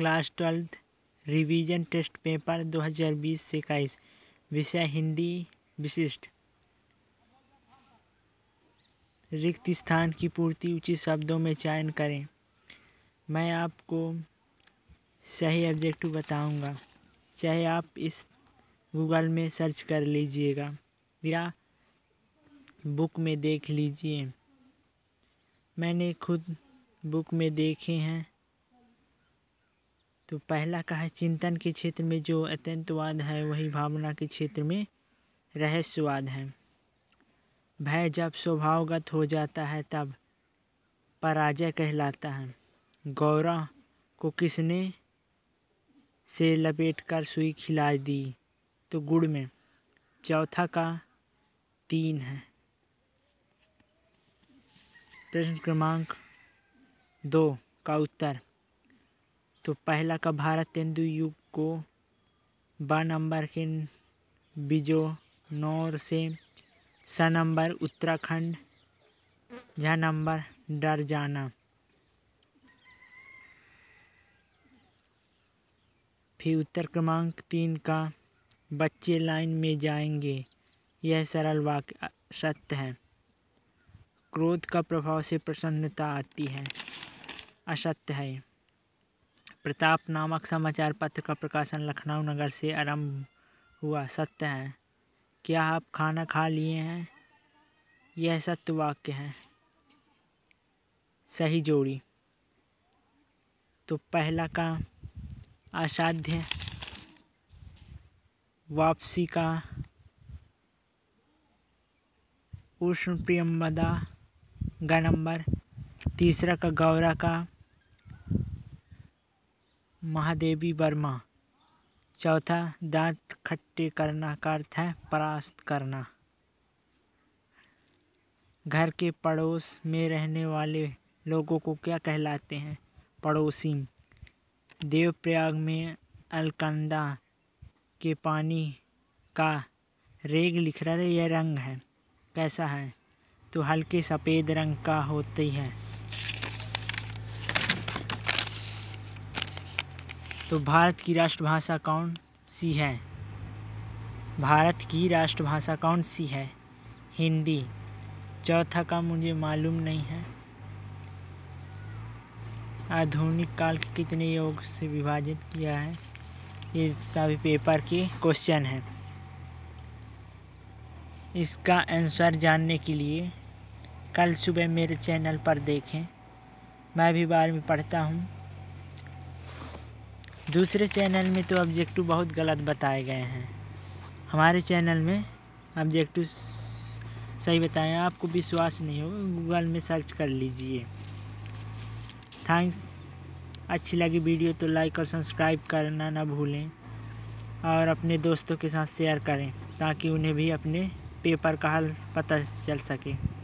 class twelfth revision test paper 2020 से इक्कीस विषय हिंदी विशिष्ट रिक्त स्थान की पूर्ति उचित शब्दों में चयन करें मैं आपको सही ऑब्जेक्टिव बताऊंगा चाहे आप इस गूगल में सर्च कर लीजिएगा या बुक में देख लीजिए मैंने खुद बुक में देखे हैं तो पहला का है चिंतन के क्षेत्र में जो अत्यंतवाद है वही भावना के क्षेत्र में रहस्यवाद है भय जब स्वभावगत हो जाता है तब पराजय कहलाता है गौरा को किसने से लपेट कर सुई खिला दी तो गुड़ में चौथा का तीन है प्रश्न क्रमांक दो का उत्तर तो पहला का भारत तेंदु युग को ब नंबर के बिजो नौर से स नंबर उत्तराखंड झ नंबर डर जाना फिर उत्तर क्रमांक तीन का बच्चे लाइन में जाएंगे यह सरल वाक्य सत्य है क्रोध का प्रभाव से प्रसन्नता आती है असत्य है प्रताप नामक समाचार पत्र का प्रकाशन लखनऊ नगर से आरंभ हुआ सत्य है क्या आप खाना खा लिए हैं यह सत्य वाक्य है सही जोड़ी तो पहला का असाध्य वापसी का उष्ण प्रियम्बदा गंबर तीसरा का गौरा का महादेवी वर्मा चौथा दांत खट्टे करना का अर्थ है परास्त करना घर के पड़ोस में रहने वाले लोगों को क्या कहलाते हैं पड़ोसी देवप्रयाग में अलकंदा के पानी का रेग लिख रहा है यह रंग है कैसा है तो हल्के सफ़ेद रंग का होती है तो भारत की राष्ट्रभाषा कौन सी है भारत की राष्ट्रभाषा कौन सी है हिंदी चौथा का मुझे मालूम नहीं है आधुनिक काल के कितने योग से विभाजित किया है ये सभी पेपर के क्वेश्चन हैं इसका आंसर जानने के लिए कल सुबह मेरे चैनल पर देखें मैं भी बारहवीं पढ़ता हूँ दूसरे चैनल में तो ऑब्जेक्टिव बहुत गलत बताए गए हैं हमारे चैनल में ऑब्जेक्टिव सही बताए आपको विश्वास नहीं होगा गूगल में सर्च कर लीजिए थैंक्स अच्छी लगी वीडियो तो लाइक और सब्सक्राइब करना ना भूलें और अपने दोस्तों के साथ शेयर करें ताकि उन्हें भी अपने पेपर का हल पता चल सके